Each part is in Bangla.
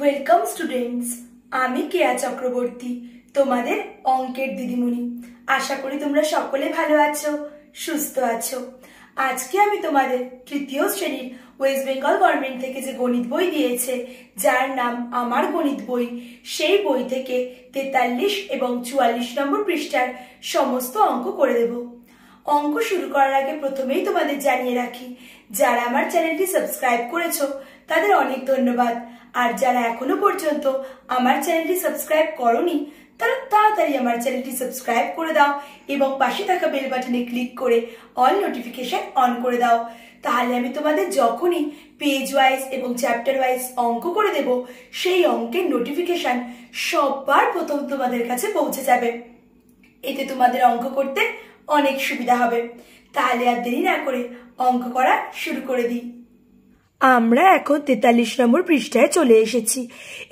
ওয়েলকাম স্টুডেন্টস আমি কেয়া চক্রবর্তী তোমাদের অঙ্কের দিদিমণি আশা করি তোমরা সকলে ভালো আছো সুস্থ আছো আজকে আমি তোমাদের তৃতীয় শ্রেণীর ওয়েস্ট বেঙ্গল গভর্নমেন্ট থেকে যে গণিত বই দিয়েছে যার নাম আমার গণিত বই সেই বই থেকে তেতাল্লিশ এবং চুয়াল্লিশ নম্বর পৃষ্ঠার সমস্ত অঙ্ক করে দেব অঙ্ক শুরু করার আগে প্রথমেই তোমাদের জানিয়ে রাখি যারা আমার চ্যানেলটি সাবস্ক্রাইব করেছো তাদের অনেক ধন্যবাদ আর যারা এখনো পর্যন্ত আমার চ্যানেলটি সাবস্ক্রাইব করনি তারা তাড়াতাড়ি আমার চ্যানেলটি সাবস্ক্রাইব করে দাও এবং পাশে থাকা বেল বাটনে ক্লিক করে অল নোটিফিকেশন অন করে দাও তাহলে আমি তোমাদের যখনই পেজ ওয়াইজ এবং চ্যাপ্টার ওয়াইজ অঙ্ক করে দেব সেই অঙ্কের নোটিফিকেশন সববার প্রথম তোমাদের কাছে পৌঁছে যাবে এতে তোমাদের অঙ্ক করতে অনেক সুবিধা হবে তাহলে আর দেরি না করে অঙ্ক করা শুরু করে দিই আমরা এখন তেতাল্লিশ নম্বর পৃষ্ঠায় চলে এসেছি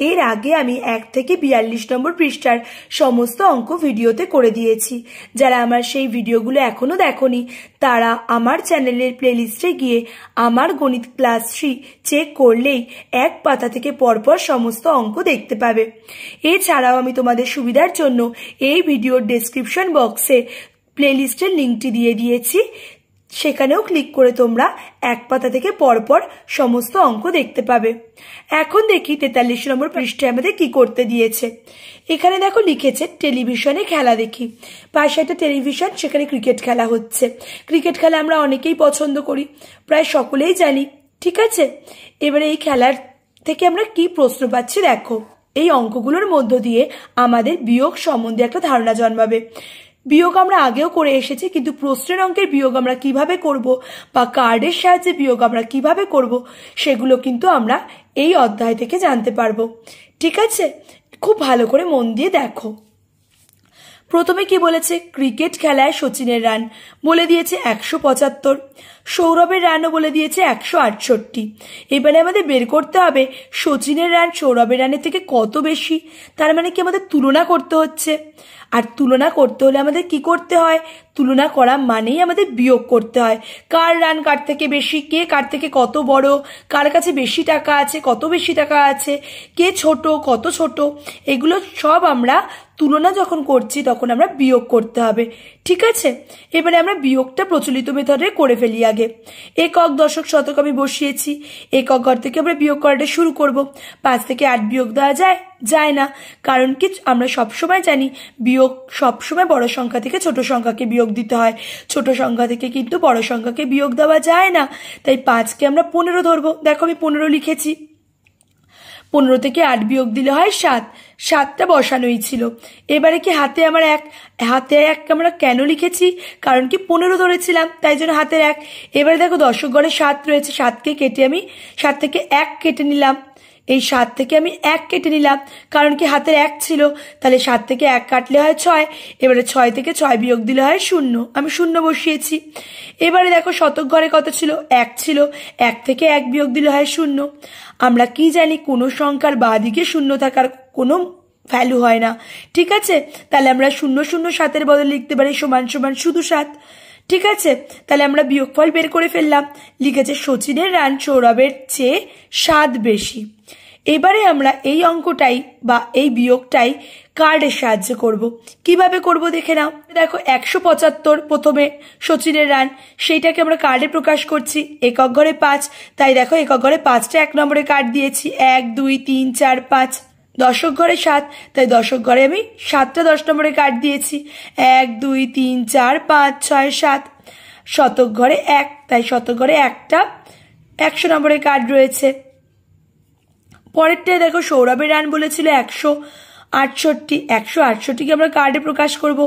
এর আগে আমি এক থেকে বিয়াল্লিশ নম্বর পৃষ্ঠার সমস্ত অঙ্ক ভিডিওতে করে দিয়েছি যারা আমার সেই ভিডিওগুলো এখনও দেখনি তারা আমার চ্যানেলের প্লেলিস্টে গিয়ে আমার গণিত ক্লাস থ্রি চেক করলেই এক পাতা থেকে পরপর সমস্ত অঙ্ক দেখতে পাবে এছাড়াও আমি তোমাদের সুবিধার জন্য এই ভিডিওর ডেসক্রিপশন বক্সে প্লেলিস্টের লিঙ্কটি দিয়ে দিয়েছি সেখানেও ক্লিক করে তোমরা এক পাতা থেকে পরপর সমস্ত অঙ্ক দেখতে পাবে এখন দেখি তেতাল্লিশ নম্বর পৃষ্ঠায় আমাদের কি করতে দিয়েছে এখানে দেখো লিখেছে টেলিভিশনে খেলা দেখি পাশে একটা টেলিভিশন সেখানে ক্রিকেট খেলা হচ্ছে ক্রিকেট খেলা আমরা অনেকেই পছন্দ করি প্রায় সকলেই জানি ঠিক আছে এবারে এই খেলার থেকে আমরা কি প্রশ্ন পাচ্ছি দেখো এই অঙ্কগুলোর মধ্য দিয়ে আমাদের বিয়োগ সম্বন্ধে একটা ধারণা জন্মাবে বিয়োগ আমরা আগেও করে এসেছি কিন্তু প্রশ্নের অঙ্কের বিয়োগ আমরা কিভাবে করব বা কার্ডের সাহায্যে বিয়োগ আমরা কিভাবে করব সেগুলো কিন্তু আমরা এই অধ্যায় থেকে জানতে পারবো ঠিক আছে খুব ভালো করে মন দিয়ে দেখো প্রথমে কি বলেছে ক্রিকেট খেলায় সচিনের রান বলে দিয়েছে একশো পঁচাত্তর সৌরভের রানও বলে দিয়েছে একশো আটষট্টি এবারে আমাদের বের করতে হবে সচিনের রান সৌরভের রানের থেকে কত বেশি তার মানে কি আমাদের তুলনা করতে হচ্ছে আর তুলনা করতে হলে আমাদের কি করতে হয় তুলনা করা মানেই আমাদের বিয়োগ করতে হয় কার রান কার থেকে বেশি কে কার থেকে কত বড় কার কাছে বেশি টাকা আছে কত বেশি টাকা আছে কে ছোট কত ছোট এগুলো সব আমরা তুলনা যখন করছি তখন আমরা বিয়োগ করতে হবে ঠিক আছে এবারে আমরা বিয়োগটা প্রচলিত মেথডে করে ফেলি আগে একক দশক শতক আমি বসিয়েছি একক ঘর থেকে আমরা বিয়োগ করাটা শুরু করব পাঁচ থেকে আট বিয়োগ দেওয়া যায় যায় না কারণ কি আমরা সবসময় জানি বিয়োগ সবসময় বড় সংখ্যা থেকে ছোট সংখ্যাকে বিয়োগ দিতে হয় ছোট সংখ্যা থেকে কিন্তু বড় সংখ্যাকে বিয়োগ দেওয়া যায় না তাই পাঁচকে আমরা পনেরো ধরবো দেখো আমি পনেরো লিখেছি পনেরো থেকে আট বিয়োগ দিলে হয় সাত সাতটা বসানোই ছিল এবারে কি হাতে আমার এক হাতে এক আমরা কেন লিখেছি কারণ কি পনেরো ধরেছিলাম তাই জন্য হাতের এক এবারে দেখো দশক গড়ে সাত রয়েছে সাতকে কেটে আমি সাত থেকে এক কেটে নিলাম এই সাত থেকে আমি এক কেটে নিলাম কারণ কি হাতের এক ছিল তাহলে সাত থেকে এক কাটলে হয় ছয় এবারে ছয় থেকে ছয় বিয়োগ দিলে হয় শূন্য আমি শূন্য বসিয়েছি এবারে দেখো শতক ঘরে কত ছিল এক ছিল এক থেকে এক বিয়োগ দিলে হয় শূন্য আমরা কি জানি কোনো সংখ্যার বা দিকে শূন্য থাকার কোনো ভ্যালু হয় না ঠিক আছে তাহলে আমরা শূন্য শূন্য সাতের বদলে লিখতে পারি সমান সমান শুধু সাত ঠিক আছে তাহলে আমরা বিয়োগফল বের করে ফেললাম লিখেছে সচিনের রান সৌরভের চেয়ে স্বাদ বেশি এবারে আমরা এই অঙ্কটাই বা এই বিয়োগটাই কার্ডের সাহায্যে করব। কিভাবে করব দেখে নাও দেখো একশো পঁচাত্তর প্রথমে সচিনের রান সেইটাকে আমরা কার্ডে প্রকাশ করছি একক ঘরে পাঁচ তাই দেখো একক ঘরে পাঁচটা এক নম্বরে কার্ড দিয়েছি এক দুই তিন চার পাঁচ দশক ঘরে সাত তাই দশক ঘরে আমি সাতটা দশ নম্বরে কাট দিয়েছি এক দুই তিন চার পাঁচ ছয় সাত শতক ঘরে এক তাই শতক ঘরে একটা একশো নম্বরে কার্ড রয়েছে পরেরটায় দেখো সৌরভের রান বলেছিল একশো আটষট্টি একশো আটষট্টিকে আমরা কার্ডে প্রকাশ করব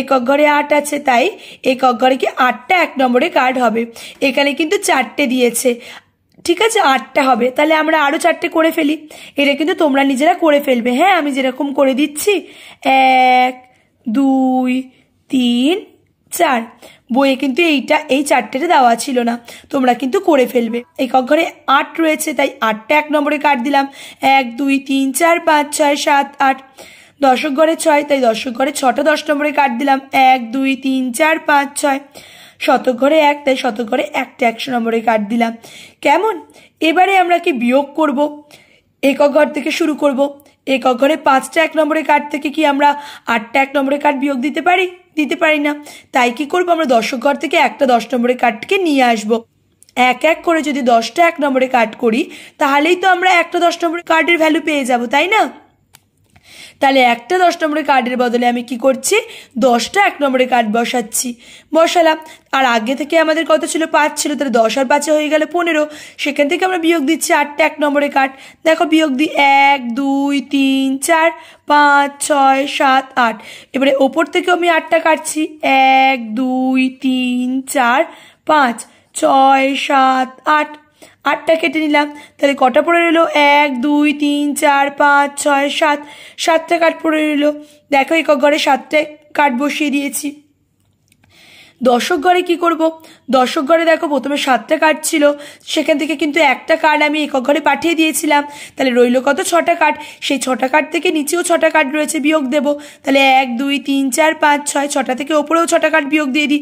একক ঘরে আট আছে তাই একক ঘরে কি আটটা এক নম্বরে কার্ড হবে এখানে কিন্তু চারটে দিয়েছে ঠিক আছে আটটা হবে তাহলে আমরা আরও চারটে করে ফেলি এটা কিন্তু তোমরা নিজেরা করে ফেলবে হ্যাঁ আমি যেরকম করে দিচ্ছি এক দুই তিন চার বইয়ে কিন্তু এইটা এই চারটেটা দেওয়া ছিল না তোমরা কিন্তু করে ফেলবে একক ঘরে আট রয়েছে তাই আটটা এক নম্বরে কাট দিলাম এক দুই তিন চার পাঁচ ছয় সাত আট দশক ঘরে ছয় তাই দশক ঘরে ছটা দশ নম্বরে কাট দিলাম এক দুই তিন চার পাঁচ ছয় শতঘরে এক তাই শতঘরে একটা একশো নম্বরের কার্ড দিলাম কেমন এবারে আমরা কি বিয়োগ করব একক ঘর থেকে শুরু করব একক ঘরে পাঁচটা এক নম্বরের কার্ড থেকে কি আমরা আটটা এক নম্বরের কার্ড বিয়োগ দিতে পারি দিতে পারি না তাই কি করবো আমরা দর্শক ঘর থেকে একটা দশ নম্বরের কার্ডকে নিয়ে আসবো এক এক করে যদি দশটা এক নম্বরে কার্ড করি তাহলেই তো আমরা একটা দশ নম্বরের কার্ডের ভ্যালু পেয়ে যাব তাই না তাহলে একটা দশ নম্বরের কার্ডের বদলে আমি কি করছি দশটা এক নম্বরের কার্ড বসাচ্ছি বসালাম আর আগে থেকে আমাদের কত ছিল পাঁচ ছিল তাহলে দশ আর পাঁচে হয়ে গেল পনেরো সেখান থেকে আমরা বিয়োগ দিচ্ছি আটটা এক নম্বরের কার্ড দেখো বিয়োগ দিই এক দুই তিন চার পাঁচ ছয় সাত আট এবারে ওপর থেকেও আমি আটটা কাটছি এক দুই তিন চার পাঁচ ছয় সাত আট আটটা কেটে নিলাম তাহলে কটা পড়ে রইলো এক দুই তিন চার পাঁচ ছয় সাত সাতটা কাঠ পড়ে রইলো দেখো একক ঘরে সাতটায় কাঠ বসিয়ে দিয়েছি দর্শক ঘরে কী করব দর্শক ঘরে দেখো প্রথমে সাতটা কার্ড ছিল সেখান থেকে কিন্তু একটা কার্ড আমি একক ঘরে পাঠিয়ে দিয়েছিলাম তাহলে রইল কত ছটা কার্ড সেই ছটা কার্ড থেকে নিচেও ছটা কার্ড রয়েছে বিয়োগ দেব তাহলে এক দুই তিন চার পাঁচ ছয় ছটা থেকে ওপরেও ছটা কার্ড বিয়োগ দিয়ে দিই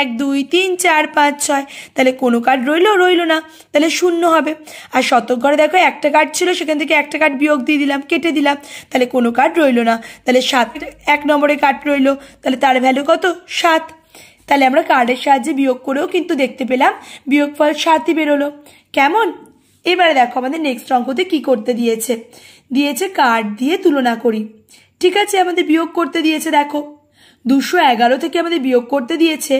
এক দুই তিন চার পাঁচ ছয় তাহলে কোনো কার্ড রইলো রইল না তাহলে শূন্য হবে আর শতক ঘরে দেখো একটা কার্ড ছিল সেখান থেকে একটা কার্ড বিয়োগ দিয়ে দিলাম কেটে দিলাম তাহলে কোনো কার্ড রইল না তাহলে সাত এক নম্বরে কার্ড রইল তাহলে তার ভ্যালু কত সাত তাহলে আমরা কার্ডের সাহায্যে বিয়োগ করেও কিন্তু দেখতে পেলাম বিয়োগফল সাতই বেরোলো কেমন এবারে দেখো আমাদের নেক্সট অঙ্কতে কি করতে দিয়েছে দিয়েছে কার্ড দিয়ে তুলনা করি ঠিক আছে আমাদের বিয়োগ করতে দিয়েছে দেখো দুশো এগারো থেকে আমাদের বিয়োগ করতে দিয়েছে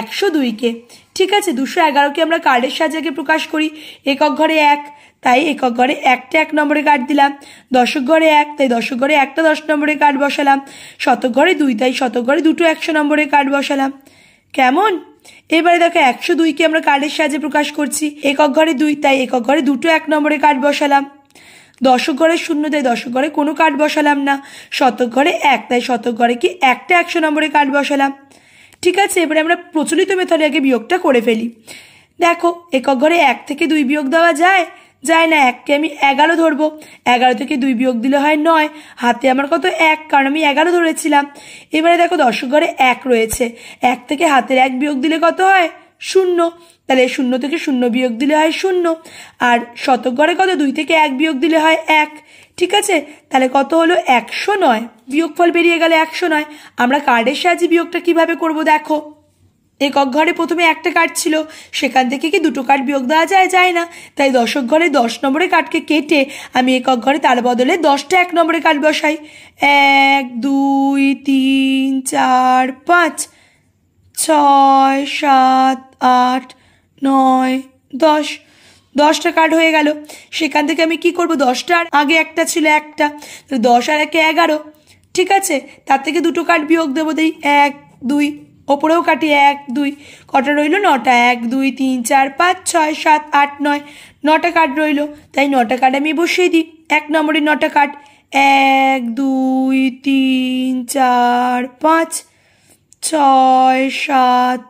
একশো দুইকে ঠিক আছে দুশো এগারোকে আমরা কার্ডের সাহায্যে প্রকাশ করি একক ঘরে এক তাই একক ঘরে একটা এক নম্বরে কার্ড দিলাম দশক ঘরে এক তাই দশক ঘরে একটা দশ নম্বরে কার্ড বসালাম শতক ঘরে দুই তাই শতক ঘরে দুটো একশো নম্বরে কার্ড বসালাম কেমন এবারে দেখো একশো দুইকে আমরা কার্ডের সাহায্যে প্রকাশ করছি একক ঘরে দুই তাই একক ঘরে দুটো এক নম্বরে কার্ড বসালাম দশক ঘরে শূন্য তাই দশক ঘরে কোনো কার্ড বসালাম না শতক ঘরে এক তাই শতক ঘরে কি একটা একশো নম্বরে কার্ড বসালাম ঠিক আছে এবারে আমরা প্রচলিত মেথডে আগে বিয়োগটা করে ফেলি দেখো একক ঘরে এক থেকে দুই বিয়োগ দেওয়া যায় যায় না এককে আমি এগারো ধরবো এগারো থেকে দুই বিয়োগ দিলে হয় নয় হাতে আমার কত এক কারণ আমি এগারো ধরেছিলাম এবারে দেখো দশক ঘরে এক রয়েছে এক থেকে হাতের এক বিয়োগ দিলে কত হয় শূন্য তাহলে শূন্য থেকে শূন্য বিয়োগ দিলে হয় শূন্য আর শতক ঘরে কত দুই থেকে এক বিয়োগ দিলে হয় এক ঠিক আছে তাহলে কত হলো একশো নয় বিয়োগফল বেরিয়ে গেলে একশো নয় আমরা কার্ডের সাহায্যে বিয়োগটা কিভাবে করব দেখো একক ঘরে প্রথমে একটা কার্ড ছিল সেখান থেকে কি দুটো কার্ড বিয়োগ দেওয়া যায় যায় না তাই দশক ঘরে দশ নম্বরে কার্ডকে কেটে আমি একক ঘরে তার বদলে দশটা এক নম্বরে কার্ড বসাই এক দুই তিন চার পাঁচ ছয় সাত আট নয় দশ দশটা কার্ড হয়ে গেল সেখান থেকে আমি কি করব দশটার আগে একটা ছিল একটা দশ আর একে এগারো ঠিক আছে তার থেকে দুটো কার্ড বিয়োগ দেবো দেই এক দুই ওপরেও কাটি এক দুই কটা রইল নটা এক দুই তিন চার পাঁচ ছয় সাত আট নয় নটা কার্ড রইল তাই নটা কার্ড আমি বসিয়ে দিই এক নম্বরে নটা কার্ড এক দুই তিন চার পাঁচ ছয় সাত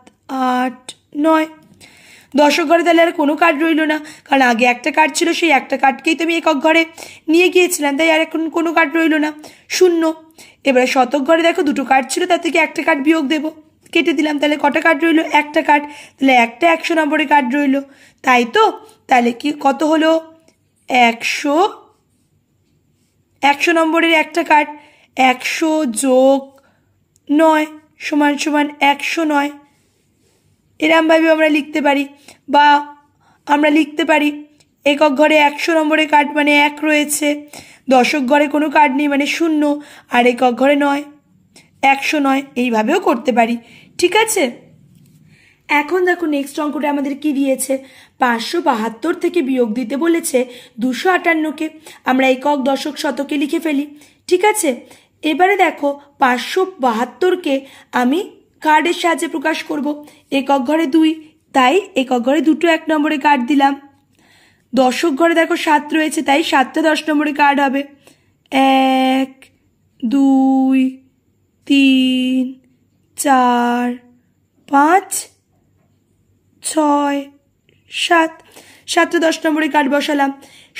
আট নয় দশক ঘরে তাহলে আর কোনো কার্ড রইল না কারণ আগে একটা কার্ড ছিল সেই একটা কার্ডকেই তো আমি একক ঘরে নিয়ে গিয়েছিলাম তাই আর এখন কোনো কার্ড রইল না শূন্য এবারে শতক ঘরে দেখো দুটো কার্ড ছিল তার থেকে একটা কার্ড বিয়োগ দেবো কেটে দিলাম তাহলে কটা কার্ড রইলো একটা কার্ড তাহলে একটা একশো নম্বরের কার্ড রইলো তাই তো তাহলে কি কত হলো একশো একশো নম্বরের একটা কার্ড একশো যোগ নয় সমান সমান একশো নয় এরমভাবে আমরা লিখতে পারি বা আমরা লিখতে পারি একক ঘরে একশো নম্বরের কার্ড মানে এক রয়েছে দশক ঘরে কোনো কার্ড নেই মানে শূন্য আর একক ঘরে নয় একশো নয় এইভাবেও করতে পারি ঠিক আছে এখন দেখো নেক্সট অঙ্কটা আমাদের কি দিয়েছে পাঁচশো বাহাত্তর থেকে বিয়োগ দিতে বলেছে দুশো আটান্নকে আমরা একক দশক শতকে লিখে ফেলি ঠিক আছে এবারে দেখো পাঁচশো বাহাত্তরকে আমি কার্ডের সাহায্যে প্রকাশ করব একক ঘরে দুই তাই একক ঘরে দুটো এক নম্বরে কার্ড দিলাম দশক ঘরে দেখো সাত রয়েছে তাই সাতটা দশ নম্বরে কার্ড হবে এক দুই তিন চার পাঁচ ছয় সাত সাতটা দশ নম্বরে কাঠ বসালাম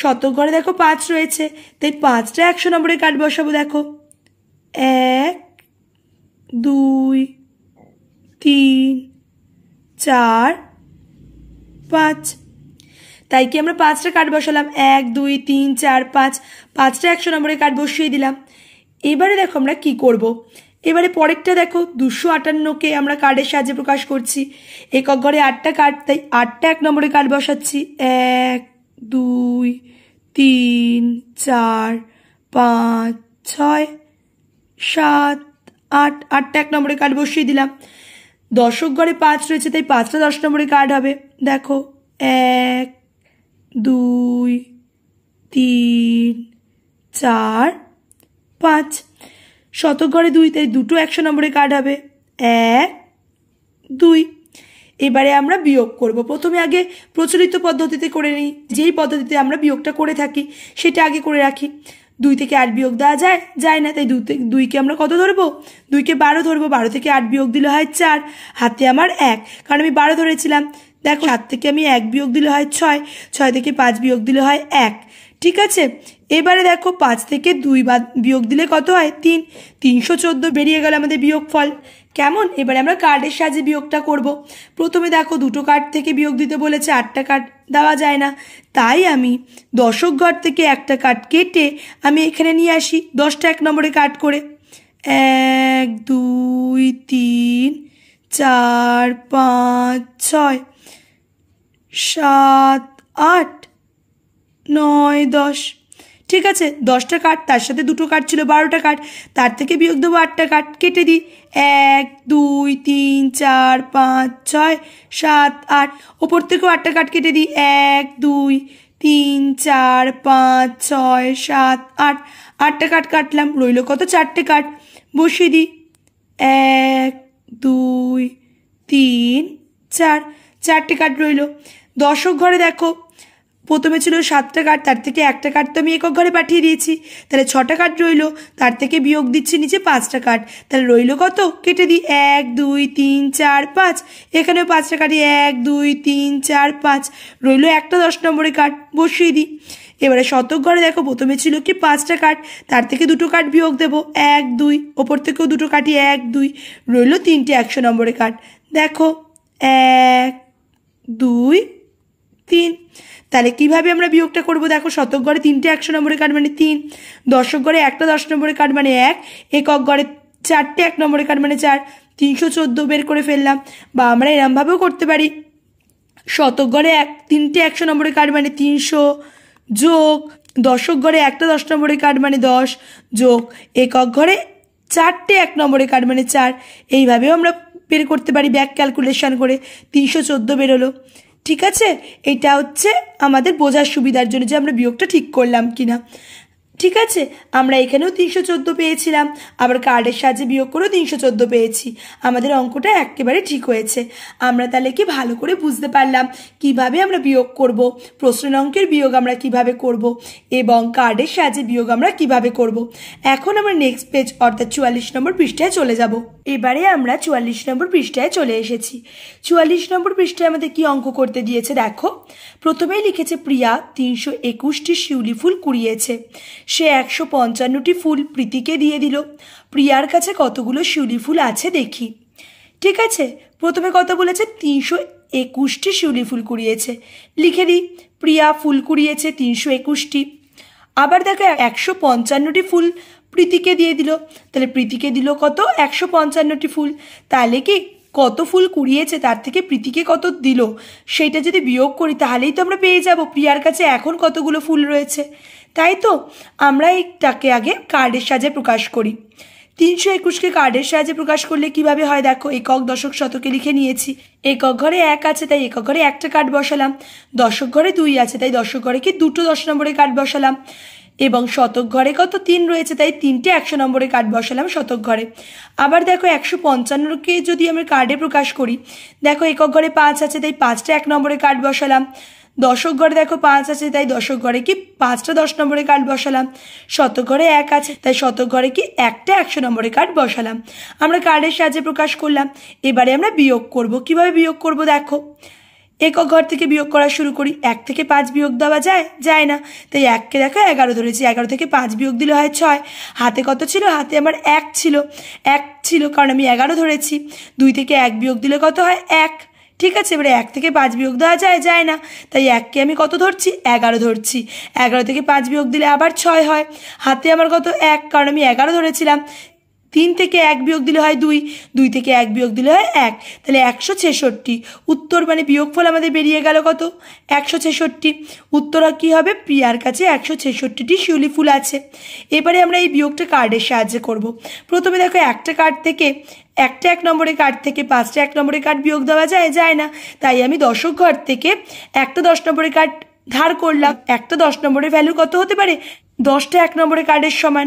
শত ঘরে দেখো পাঁচ রয়েছে তাই পাঁচটা একশো নম্বরে কাঠ বসাবো দেখো এক দুই তিন চার পাঁচ তাই কি আমরা পাঁচটা কাঠ বসালাম এক দুই তিন চার পাঁচ পাঁচটা একশো নম্বরে কাঠ বসিয়ে দিলাম এবারে দেখো আমরা কি করব। এবারে পরেরটা দেখো দুশো আটান্নকে আমরা কার্ডের সাহায্যে প্রকাশ করছি একক ঘরে আটটা কার্ড তাই আটটা এক নম্বরে কার্ড বসাচ্ছি এক দুই তিন চার পাঁচ ছয় সাত আট আটটা এক নম্বরে কার্ড বসিয়ে দিলাম দশক ঘরে পাঁচ রয়েছে তাই পাঁচটা দশ নম্বরে কার্ড হবে দেখো এক দুই তিন চার পাঁচ শতক ঘরে দুই তাই দুটো একশো নম্বরে কার্ড হবে এক দুই এবারে আমরা বিয়োগ করব প্রথমে আগে প্রচলিত পদ্ধতিতে করে নিই যেই পদ্ধতিতে আমরা বিয়োগটা করে থাকি সেটা আগে করে রাখি দুই থেকে আট বিয়োগ দেওয়া যায় যায় না তাই দু দুইকে আমরা কত ধরবো দুইকে বারো ধরবো বারো থেকে আট বিয়োগ দিলে হয় চার হাতে আমার এক কারণ আমি বারো ধরেছিলাম দেখো সাত থেকে আমি এক বিয়োগ দিলে হয় ছয় ছয় থেকে পাঁচ বিয়োগ দিলে হয় এক ঠিক আছে এবারে দেখো পাঁচ থেকে দুই বাদ বিয়োগ দিলে কত হয় তিন তিনশো চোদ্দো বেরিয়ে গেল আমাদের বিয়োগ ফল কেমন এবারে আমরা কার্ডের সাহায্যে বিয়োগটা করব। প্রথমে দেখো দুটো কার্ড থেকে বিয়োগ দিতে বলেছে আটটা কার্ড দেওয়া যায় না তাই আমি দশক ঘর থেকে একটা কার্ড কেটে আমি এখানে নিয়ে আসি দশটা এক নম্বরে কার্ড করে এক দুই তিন চার পাঁচ ছয় সাত আট নয় দশ ঠিক আছে দশটা কাঠ তার সাথে দুটো কাঠ ছিল বারোটা কাঠ তার থেকে বিয়োগ দেবো আটটা কাঠ কেটে দিই এক দুই তিন চার পাঁচ ছয় সাত আট ওপর থেকেও আটটা কাঠ কেটে দিই এক দুই তিন চার পাঁচ ছয় সাত আট আটটা কাঠ কাটলাম রইল কত চারটে কাঠ বসিয়ে দিই এক দুই তিন চার চারটে কাঠ রইল দশক ঘরে দেখো প্রথমে ছিল সাতটা কার্ড তার থেকে একটা কার্ড তো আমি একক ঘরে পাঠিয়ে দিয়েছি তাহলে ছটা কার্ড রইল তার থেকে বিয়োগ দিচ্ছি নিচে পাঁচটা কার্ড তাহলে রইল কত কেটে দিই এক দুই তিন চার পাঁচ এখানেও পাঁচটা কাঠি এক দুই তিন চার পাঁচ রইল একটা দশ নম্বরের কার্ড বসিয়ে দিই এবারে শতক ঘরে দেখো প্রথমে ছিল কি পাঁচটা কাঠ তার থেকে দুটো কাঠ বিয়োগ দেবো এক দুই ওপর থেকেও দুটো কাটি এক দুই রইল তিনটে একশো নম্বরের কাঠ দেখো এক দুই তিন তাহলে কিভাবে আমরা বিয়োগটা করব দেখো শতক গড়ে তিনটে একশো নম্বরের কার্ড মানে তিন দশক গড়ে একটা দশ নম্বরের কার্ড মানে এক একক গড়ে চারটে এক নম্বরের কার্ড মানে চার তিনশো চোদ্দো বের করে ফেললাম বা আমরা এরমভাবেও করতে পারি শতক গড়ে এক তিনটে একশো নম্বরের কার্ড মানে তিনশো যোগ দশক ঘরে একটা দশ নম্বরের কার্ড মানে দশ যোগ একক ঘরে চারটে এক নম্বরের কার্ড মানে চার এইভাবেও আমরা বের করতে পারি ব্যাক ক্যালকুলেশান করে তিনশো চোদ্দো বেরোলো ঠিক আছে এটা হচ্ছে আমাদের বোঝার সুবিধার জন্য যে আমরা বিয়োগটা ঠিক করলাম কিনা ঠিক আছে আমরা এখানেও তিনশো চোদ্দো পেয়েছিলাম আবার কার্ডের সাহায্যে বিয়োগ করেও তিনশো চোদ্দো পেয়েছি আমাদের অঙ্কটা একেবারে ঠিক হয়েছে আমরা তাহলে কি ভালো করে বুঝতে পারলাম কিভাবে আমরা বিয়োগ করব প্রশ্নের অঙ্কের বিয়োগ আমরা কিভাবে করব এবং কার্ডের সাহায্যে বিয়োগ আমরা কিভাবে করব এখন আমরা নেক্সট পেজ অর্থাৎ চুয়াল্লিশ নম্বর পৃষ্ঠায় চলে যাব এবারে আমরা চুয়াল্লিশ নম্বর পৃষ্ঠায় চলে এসেছি চুয়াল্লিশ নম্বর পৃষ্ঠায় আমাদের কি অঙ্ক করতে দিয়েছে দেখো প্রথমেই লিখেছে প্রিয়া তিনশো একুশটি শিউলি ফুল কুড়িয়েছে সে একশো পঞ্চান্নটি ফুল প্রীতিকে দিয়ে দিল প্রিয়ার কাছে কতগুলো শিউলি ফুল আছে দেখি ঠিক আছে প্রথমে কথা বলেছে তিনশো একুশটি শিউলি ফুল কুড়িয়েছে লিখে দিই প্রিয়া ফুল কুড়িয়েছে তিনশো একুশটি আবার দেখো একশো পঞ্চান্নটি ফুল প্রীতিকে দিয়ে দিল তাহলে প্রীতিকে দিল কত একশো পঞ্চান্নটি ফুল তাহলে কি কত ফুল কুড়িয়েছে তার থেকে প্রীতিকে কত দিল সেইটা যদি বিয়োগ করি তাহলেই তো আমরা পেয়ে যাব প্রিয়ার কাছে এখন কতগুলো ফুল রয়েছে তাই তো আমরা তাকে আগে কার্ডের সাহায্যে প্রকাশ করি তিনশো একুশকে কার্ডের সাহায্যে প্রকাশ করলে কিভাবে হয় দেখো একক দশক শতকে লিখে নিয়েছি একক ঘরে এক আছে তাই একক ঘরে একটা কার্ড বসালাম দশক ঘরে দুই আছে তাই দশক ঘরে কি দুটো দশ নম্বরে কার্ড বসালাম এবং শতক ঘরে কত তিন রয়েছে তাই তিনটে একশো নম্বরে কার্ড বসালাম শতক ঘরে আবার দেখো একশো পঞ্চান্নকে যদি আমি কার্ডে প্রকাশ করি দেখো একক ঘরে পাঁচ আছে তাই পাঁচটা এক নম্বরে কার্ড বসালাম দশক ঘরে দেখো পাঁচ আছে তাই দশক ঘরে কি পাঁচটা দশ নম্বরে কার্ড বসালাম শতক ঘরে এক আছে তাই শতক ঘরে কি একটা একশো নম্বরে কার্ড বসালাম আমরা কার্ডের সাহায্যে প্রকাশ করলাম এবারে আমরা বিয়োগ করব কিভাবে বিয়োগ করব দেখো একক ঘর থেকে বিয়োগ করা শুরু করি এক থেকে পাঁচ বিয়োগ দেওয়া যায় যায় না তাই এককে দেখো এগারো ধরেছি এগারো থেকে পাঁচ বিয়োগ দিলে হয় ছয় হাতে কত ছিল হাতে আমার এক ছিল এক ছিল কারণ আমি এগারো ধরেছি দুই থেকে এক বিয়োগ দিলে কত হয় এক ঠিক আছে এবারে এক থেকে পাঁচ বিয়োগ দেওয়া যায় যায় না তাই এককে আমি কত ধরছি এগারো ধরছি এগারো থেকে পাঁচ বিয়োগ দিলে আবার ছয় হয় হাতে আমার কত এক কারণ আমি এগারো ধরেছিলাম তিন থেকে এক বিয়োগ দিলে হয় দুই দুই থেকে এক বিয়োগ দিলে হয় এক তাহলে একশো ছেষট্টি উত্তর মানে বিয়োগফল আমাদের বেরিয়ে গেল কত একশো ছেষট্টি উত্তর কী হবে প্রিয়ার কাছে একশো ছেষট্টিটি শিউলি ফুল আছে এবারে আমরা এই বিয়োগটা কার্ডের সাহায্যে করব। প্রথমে দেখো একটা কার্ড থেকে একটা এক নম্বরের কার্ড থেকে পাঁচটা এক নম্বরের কার্ড বিয়োগ দেওয়া যায় যায় না তাই আমি দশক ঘর থেকে একটা দশ নম্বরের কার্ড ধার করলাম একটা দশ নম্বরের ভ্যালু কত হতে পারে দশটা এক নম্বরের কার্ডের সমান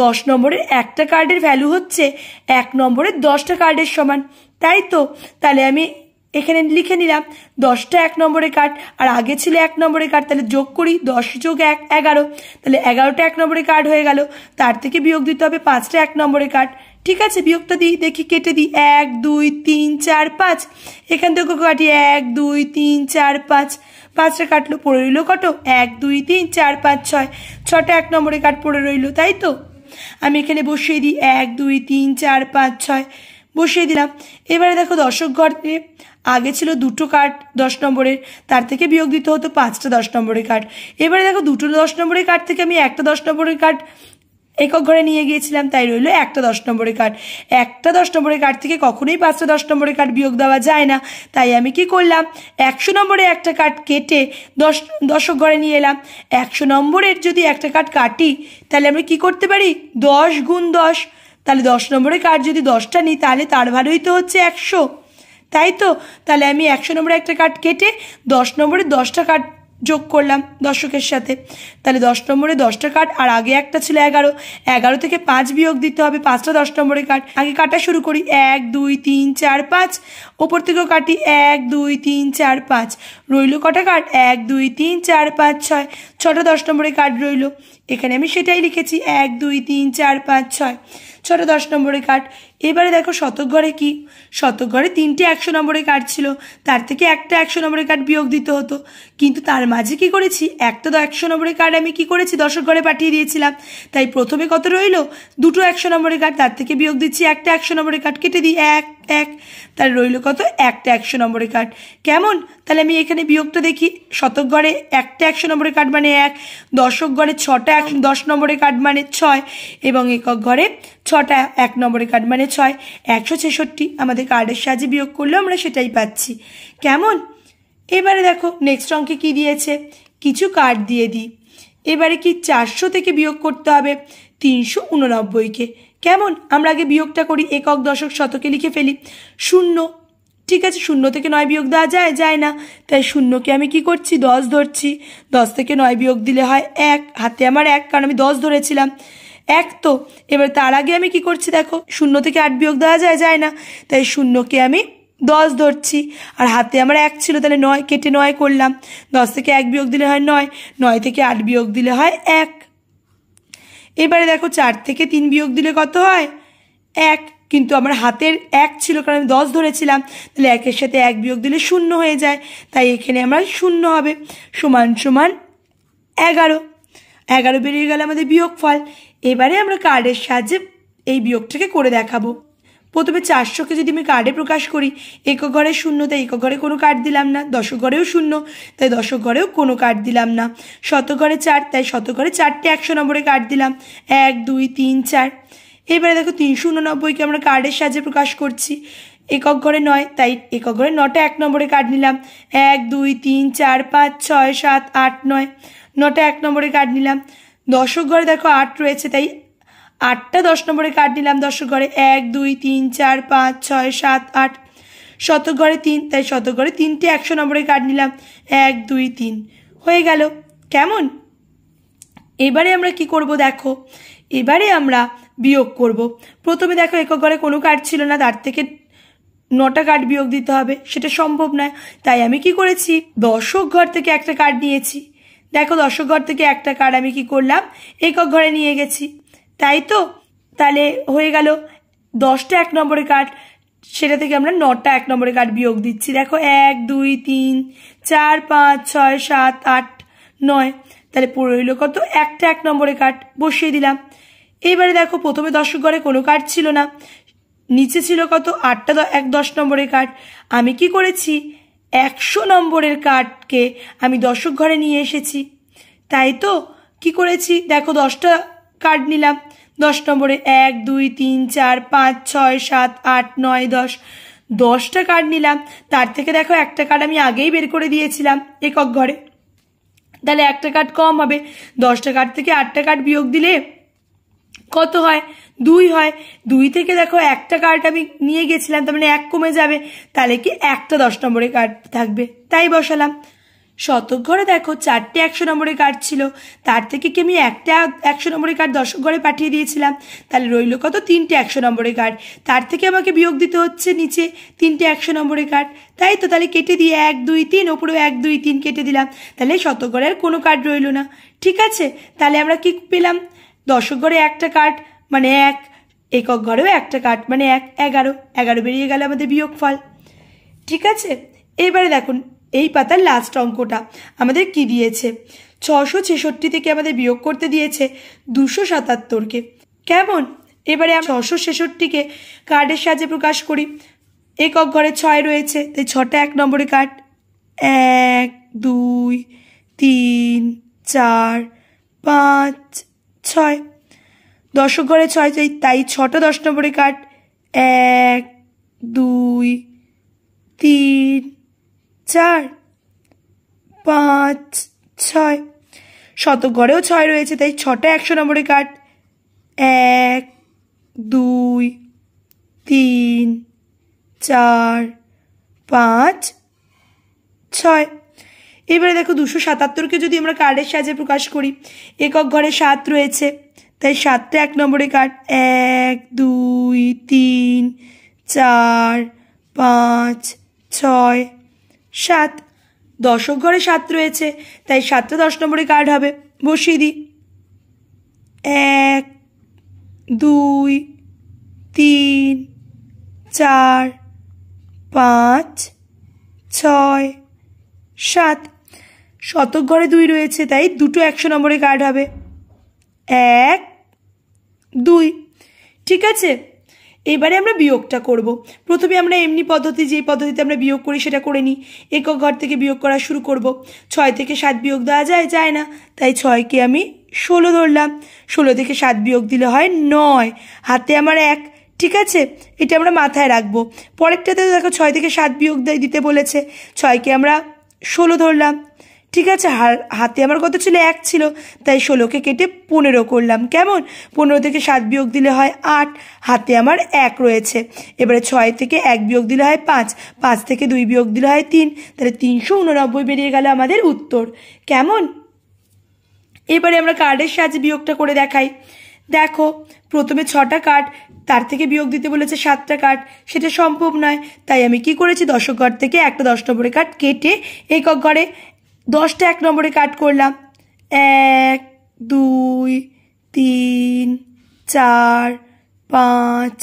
দশ নম্বরের একটা কার্ডের ভ্যালু হচ্ছে এক নম্বরের দশটা কার্ডের সমান তাই তো তাহলে আমি এখানে লিখে নিলাম দশটা এক নম্বরের কার্ড আর আগে ছিল এক নম্বরের কার্ড তাহলে যোগ করি দশ যোগ এক এগারো তাহলে এগারোটা এক নম্বরের কার্ড হয়ে গেল তার থেকে বিয়োগ দিতে হবে পাঁচটা এক নম্বরের কার্ড ঠিক আছে বিয়োগটা দিই দেখি কেটে দিই এক দুই তিন চার পাঁচ এখান থেকে কাটি এক দুই তিন চার পাঁচ পাঁচটা কাটলো পড়ে রইলো কত এক দুই তিন চার পাঁচ ছয় ছটা এক নম্বরের কার্ড পড়ে রইলো তাই তো আমি এখানে বসিয়ে দিই এক দুই তিন চার পাঁচ ছয় বসিয়ে দিলাম এবারে দেখো দর্শক ঘরে আগে ছিল দুটো কার্ড দশ নম্বরের তার থেকে বিয়োগ দিতে হতো পাঁচটা দশ নম্বরের কার্ড এবারে দেখো দুটো দশ নম্বরের কার্ড থেকে আমি একটা দশ নম্বরের কার্ড একক ঘরে নিয়ে গিয়েছিলাম তাই রইল একটা দশ নম্বরের কার্ড একটা দশ নম্বরের কার্ড থেকে কখনোই পাঁচটা দশ নম্বরের কার্ড বিয়োগ দেওয়া যায় না তাই আমি কি করলাম একশো নম্বরে একটা কার্ড কেটে দশ দশক ঘরে নিয়ে এলাম একশো নম্বরের যদি একটা কার্ড কাটি তাহলে আমরা কি করতে পারি দশ গুণ দশ তাহলে দশ নম্বরের কার্ড যদি দশটা নিই তাহলে তার ভালোই তো হচ্ছে একশো তাই তো তাহলে আমি একশো নম্বরে একটা কার্ড কেটে দশ নম্বরে দশটা কার্ড যোগ করলাম দর্শকের সাথে তাহলে দশ নম্বরে দশটা কাঠ আর আগে একটা ছিল এগারো এগারো থেকে পাঁচ বিয়োগ দিতে হবে পাঁচটা দশ নম্বরে কাঠ আগে কাটা শুরু করি এক দুই তিন চার পাঁচ ওপর থেকেও কাটি এক দুই তিন চার পাঁচ রইল কটা কাঠ এক দুই তিন চার পাঁচ ছয় ছটা দশ নম্বরে কাঠ রইল এখানে আমি সেটাই লিখেছি এক দুই তিন চার পাঁচ ছয় ছটা দশ নম্বরে কাঠ এবারে দেখো শতক ঘরে কি শতক ঘরে তিনটে একশো নম্বরের কার্ড ছিল তার থেকে একটা একশো নম্বরের কার্ড বিয়োগ দিতে হতো কিন্তু তার মাঝে কি করেছি একটা তো একশো নম্বরের কার্ড আমি কি করেছি দশক ঘরে পাঠিয়ে দিয়েছিলাম তাই প্রথমে কত রইল দুটো একশো নম্বরের কার্ড তার থেকে বিয়োগ দিচ্ছি একটা একশো নম্বরের কার্ড কেটে দিই এক এক তার রইল কত একটা একশো নম্বরের কার্ড কেমন তাহলে আমি এখানে বিয়োগটা দেখি শতক ঘরে একটা একশো নম্বরের কার্ড মানে এক দশক গড়ে ছটা এক দশ নম্বরের কার্ড মানে ছয় এবং একক ঘরে ছটা এক নম্বরের কার্ড মানে ছয় একশো ছেষট্টি আমাদের কার্ডের সাহায্যে বিয়োগ করলেও আমরা সেটাই পাচ্ছি কেমন এবারে দেখো নেক্সট অঙ্কে কি দিয়েছে কিছু কার্ড দিয়ে দিই এবারে কি চারশো থেকে বিয়োগ করতে হবে তিনশো উননব্বইকে কেমন আমরা আগে বিয়োগটা করি একক দশক শতকে লিখে ফেলি শূন্য ঠিক আছে শূন্য থেকে নয় বিয়োগ দেওয়া যায় যায় না তাই শূন্যকে আমি কি করছি দশ ধরছি দশ থেকে নয় বিয়োগ দিলে হয় এক হাতে আমার এক কারণ আমি দশ ধরেছিলাম এক তো এবার তার আগে আমি কি করছি দেখো শূন্য থেকে আট বিয়োগ দেওয়া যায় যায় না তাই শূন্যকে আমি দশ ধরছি আর হাতে আমার এক ছিল তাহলে নয় কেটে নয় করলাম দশ থেকে এক বিয়োগ দিলে হয় নয় নয় থেকে আট বিয়োগ দিলে হয় এক এবারে দেখো চার থেকে তিন বিয়োগ দিলে কত হয় এক কিন্তু আমার হাতের এক ছিল কারণ আমি দশ ধরেছিলাম তাহলে একের সাথে এক বিয়োগ দিলে শূন্য হয়ে যায় তাই এখানে আমার শূন্য হবে সমান সমান এগারো এগারো বেরিয়ে গেলে আমাদের বিয়োগ ফল এবারে আমরা কার্ডের সাহায্যে এই বিয়োগটাকে করে দেখাবো প্রথমে চারশোকে যদি আমি কার্ডে প্রকাশ করি একক ঘরে শূন্য তাই একক ঘরে কোনো কার্ড দিলাম না দশক ঘরেও শূন্য তাই দশক ঘরেও কোনো কার্ড দিলাম না শত ঘরে চার তাই শত ঘরে চারটে একশো নম্বরে কার্ড দিলাম এক দুই তিন চার এবারে দেখো তিনশো উননব্বইকে আমরা কার্ডের সাহায্যে প্রকাশ করছি একক ঘরে নয় তাই একক ঘরে নটা এক নম্বরে কার্ড নিলাম এক দুই তিন চার পাঁচ ছয় সাত আট নয় নটা এক নম্বরে কার্ড নিলাম দশক ঘরে দেখো আট রয়েছে তাই আটটা দশ নম্বরে কার্ড নিলাম দশক ঘরে এক দুই তিন চার পাঁচ ছয় সাত আট শতক ঘরে তিন তাই শতক ঘরে তিনটে একশো নম্বরে কার্ড নিলাম এক দুই তিন হয়ে গেল কেমন এবারে আমরা কি করব দেখো এবারে আমরা বিয়োগ করব প্রথমে দেখো একক ঘরে কোনো কার্ড ছিল না তার থেকে নটা কার্ড বিয়োগ দিতে হবে সেটা সম্ভব নয় তাই আমি কি করেছি দশক ঘর থেকে একটা কার্ড নিয়েছি দেখো দর্শক ঘর থেকে একটা কার্ড আমি কি করলাম একক ঘরে নিয়ে গেছি তাই তো তাহলে হয়ে গেল দশটা এক নম্বরের কার্ড সেটা থেকে আমরা নটা এক নম্বরের কার্ড বিয়োগ দিচ্ছি দেখো এক দুই তিন চার পাঁচ ছয় সাত আট নয় তাহলে পড়ে হইল কত একটা এক নম্বরের কার্ড বসিয়ে দিলাম এবারে দেখো প্রথমে দর্শক ঘরে কোনো কার্ড ছিল না নিচে ছিল কত আটটা এক দশ নম্বরের কার্ড আমি কি করেছি একশো নম্বরের কার্ডকে আমি দশক ঘরে নিয়ে এসেছি তাই তো কি করেছি দেখো দশটা কার্ড নিলাম দশ নম্বরে এক দুই তিন চার পাঁচ ছয় সাত আট নয় দশ দশটা কার্ড নিলাম তার থেকে দেখো একটা কার্ড আমি আগেই বের করে দিয়েছিলাম একক ঘরে তাহলে একটা কার্ড কম হবে দশটা কার্ড থেকে আটটা কার্ড বিয়োগ দিলে কত হয় দুই হয় দুই থেকে দেখো একটা কার্ড আমি নিয়ে গেছিলাম তার মানে এক কমে যাবে তাহলে কি একটা দশ নম্বরের কার্ড থাকবে তাই বসালাম শতক ঘরে দেখো চারটে একশো নম্বরের কার্ড ছিল তার থেকে কি আমি একটা একশো নম্বরের কার্ড দশক ঘরে পাঠিয়ে দিয়েছিলাম তাহলে রইল কত তিনটে একশো নম্বরের কার্ড তার থেকে আমাকে বিয়োগ দিতে হচ্ছে নিচে তিনটে একশো নম্বরের কার্ড তাই তো তাহলে কেটে দিয়ে এক দুই তিন ওপরেও এক দুই তিন কেটে দিলাম তাহলে শতক ঘরে আর কোনো কার্ড রইল না ঠিক আছে তাহলে আমরা কি পেলাম দশক ঘরে একটা কার্ড মানে এক একক ঘরেও একটা কাঠ মানে এক এগারো এগারো বেরিয়ে গেল আমাদের বিয়োগফল ঠিক আছে এইবারে দেখুন এই পাতার লাস্ট অঙ্কটা আমাদের কি দিয়েছে ছশো ছেষট্টি থেকে আমাদের বিয়োগ করতে দিয়েছে দুশো সাতাত্তরকে কেমন এবারে আমি ছশো ছেষট্টিকে কার্ডের সাহায্যে প্রকাশ করি একক ঘরে ছয় রয়েছে তাই ছটা এক নম্বরে কাঠ এক দুই তিন চার পাঁচ ছয় দশক ঘরে ছয় চাই তাই ছটা দশ নম্বরে কাট এক দুই তিন চার পাঁচ ছয় শতক ঘরেও ছয় রয়েছে তাই ছটা একশো নম্বরে কাট এক দুই তিন চার পাঁচ ছয় এবারে দেখো দুশো সাতাত্তরকে যদি আমরা কার্ডের সাহায্যে প্রকাশ করি একক ঘরে সাত রয়েছে তাই সাতটা এক নম্বরে কাট এক দুই তিন চার পাঁচ ছয় সাত দশক ঘরে সাত রয়েছে তাই সাতটা দশ নম্বরে কার্ড হবে বসিয়ে দিই এক দুই তিন চার পাঁচ ছয় সাত শতক ঘরে দুই রয়েছে তাই দুটো একশো নম্বরে কার্ড হবে এক দুই ঠিক আছে এবারে আমরা বিয়োগটা করব। প্রথমে আমরা এমনি পদ্ধতি যে পদ্ধতিতে আমরা বিয়োগ করি সেটা করে নিই একক ঘর থেকে বিয়োগ করা শুরু করব। ছয় থেকে সাত বিয়োগ দেওয়া যায় যায় না তাই ছয়কে আমি ষোলো ধরলাম ষোলো থেকে সাত বিয়োগ দিলে হয় নয় হাতে আমার এক ঠিক আছে এটা আমরা মাথায় রাখবো পরেরটাতে দেখো ছয় থেকে সাত বিয়োগ দিতে বলেছে ছয়কে আমরা ষোলো ধরলাম ঠিক আছে হাতে আমার কত ছিল এক ছিল তাই ষোলোকে কেটে পনেরো করলাম কেমন পনেরো থেকে সাত বিয়োগ দিলে হয় আট হাতে আমার এক রয়েছে এবারে ছয় থেকে এক বিয়োগ দিলে হয় পাঁচ পাঁচ থেকে দুই বিয়োগ দিলে হয় তিন তাহলে তিনশো উননব্বই বেরিয়ে গেল আমাদের উত্তর কেমন এবারে আমরা কার্ডের সাহায্যে বিয়োগটা করে দেখাই দেখো প্রথমে ছটা কাঠ তার থেকে বিয়োগ দিতে বলেছে সাতটা কাঠ সেটা সম্ভব নয় তাই আমি কি করেছি দশক ঘর থেকে একটা দশ নম্বরের কাঠ কেটে একক ঘরে দশটা এক নম্বরে কাট করলাম এক দুই তিন চার পাঁচ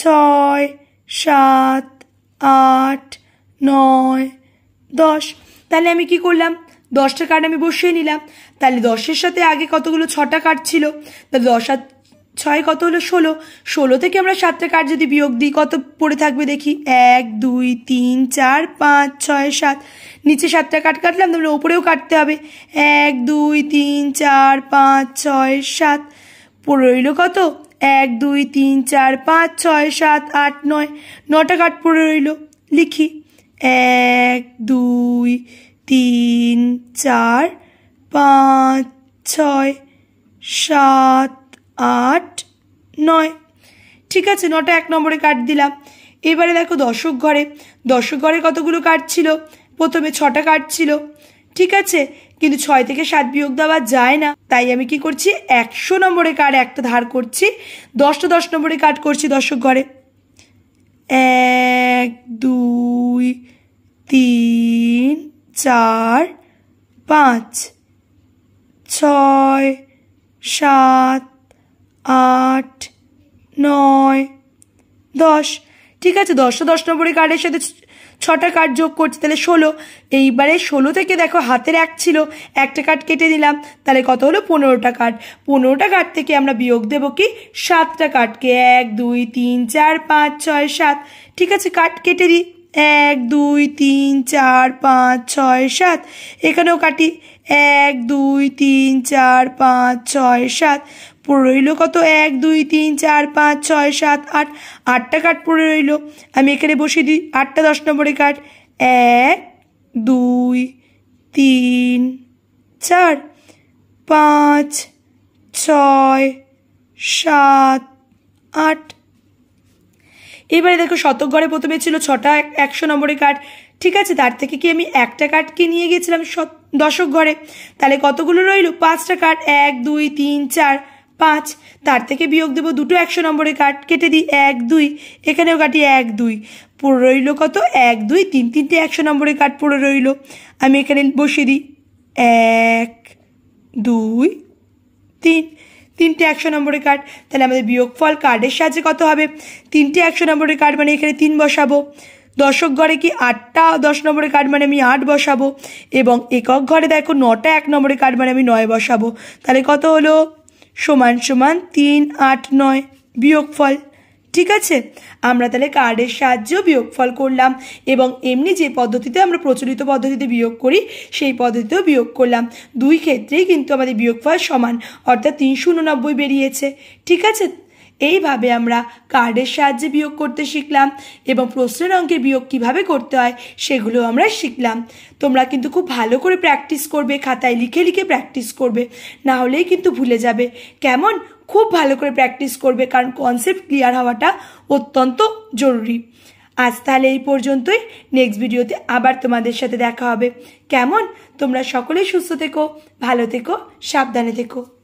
ছয় সাত আট নয় দশ তাহলে আমি কি করলাম দশটা কার্ড আমি বসিয়ে নিলাম তাহলে দশের সাথে আগে কতগুলো ছটা কার্ড ছিল তাহলে দশ ছয় কত হলো ষোলো ষোলো থেকে আমরা সাতটা কার যদি বিয়োগ দিই কত পড়ে থাকবে দেখি এক দুই তিন চার পাঁচ ছয় সাত নিচে সাতটা কাট কাটলাম তাহলে ওপরেও কাটতে হবে এক দুই তিন চার পাঁচ ছয় সাত রইল কত এক দুই তিন চার পাঁচ ছয় সাত আট নয় নটা কাট পড়ে রইল লিখি এক দুই তিন চার পাঁচ ছয় সাত আট নয় ঠিক আছে নটা এক নম্বরে কাট দিলাম এবারে দেখো দশক ঘরে দশক ঘরে কতগুলো কাট ছিল প্রথমে ছটা কাট ছিল ঠিক আছে কিন্তু ছয় থেকে সাত বিয়োগ দেওয়া যায় না তাই আমি কি করছি একশো নম্বরে কার্ড একটা ধার করছি দশটা দশ নম্বরে কার্ড করছি দশক ঘরে এক দুই তিন চার পাঁচ ছয় সাত আট নয় দশ ঠিক আছে দশটা দশ নম্বরের কার্ডের সাথে ছটা কার্ড যোগ করছি তাহলে ষোলো এইবারে ষোলো থেকে দেখো হাতের এক ছিল একটা কার্ড কেটে দিলাম তাহলে কত হলো পনেরোটা কার্ড পনেরোটা কার্ড থেকে আমরা বিয়োগ দেবো কি সাতটা কার্ডকে এক দুই তিন চার পাঁচ ছয় সাত ঠিক আছে কার্ড কেটে দিই এক দুই তিন চার পাঁচ ছয় সাত এখানেও কাটি এক দুই তিন চার পাঁচ ছয় সাত পড়ে রইল কত এক দুই তিন চার পাঁচ ছয় সাত আট আটটা কাঠ পড়ে রইল আমি এখানে বসিয়ে দিই আটটা দশ নম্বরে কাঠ এক দুই তিন চার পাঁচ ছয় সাত আট এবারে দেখো শতক ঘরে প্রথমে ছিল ছটা একশো নম্বরে কাঠ ঠিক আছে তার থেকে কি আমি একটা কাঠকে নিয়ে গেছিলাম দশক ঘরে তাহলে কতগুলো রইল পাঁচটা কাঠ এক দুই তিন চার পাঁচ তার থেকে বিয়োগ দেবো দুটো একশো নম্বরে কাট কেটে দিই এক দুই এখানেও কাটি এক দুই পড়ে রইল কত এক দুই তিন তিনটে একশো নম্বরে কাট পড়ে রইল আমি এখানে বসিয়ে দিই এক দুই তিন তিনটে একশো নম্বরে কাট তাহলে আমাদের বিয়োগফল কার্ডের সাহায্যে কত হবে তিনটে একশো নম্বরে কাট মানে এখানে তিন বসাবো দশক ঘরে কি আটটা দশ নম্বরে কাট মানে আমি আট বসাবো এবং একক ঘরে দেখো নটা এক নম্বরে কাট মানে আমি নয় বসাবো তাহলে কত হলো সমান সমান তিন আট নয় বিয়োগফল ঠিক আছে আমরা তাহলে কার্ডের সাহায্যেও বিয়োগফল করলাম এবং এমনি যে পদ্ধতিতে আমরা প্রচলিত পদ্ধতিতে বিয়োগ করি সেই পদ্ধতিতেও বিয়োগ করলাম দুই ক্ষেত্রেই কিন্তু আমাদের বিয়োগফল সমান অর্থাৎ তিনশো বেরিয়েছে ঠিক আছে এইভাবে আমরা কার্ডের সাহায্যে বিয়োগ করতে শিখলাম এবং প্রশ্নের অঙ্কে বিয়োগ কিভাবে করতে হয় সেগুলো আমরা শিখলাম তোমরা কিন্তু খুব ভালো করে প্র্যাকটিস করবে খাতায় লিখে লিখে প্র্যাকটিস করবে না হলেই কিন্তু ভুলে যাবে কেমন খুব ভালো করে প্র্যাকটিস করবে কারণ কনসেপ্ট ক্লিয়ার হওয়াটা অত্যন্ত জরুরি আজ তাহলে এই পর্যন্তই নেক্সট ভিডিওতে আবার তোমাদের সাথে দেখা হবে কেমন তোমরা সকলেই সুস্থ থেকো ভালো থেকো সাবধানে থেকো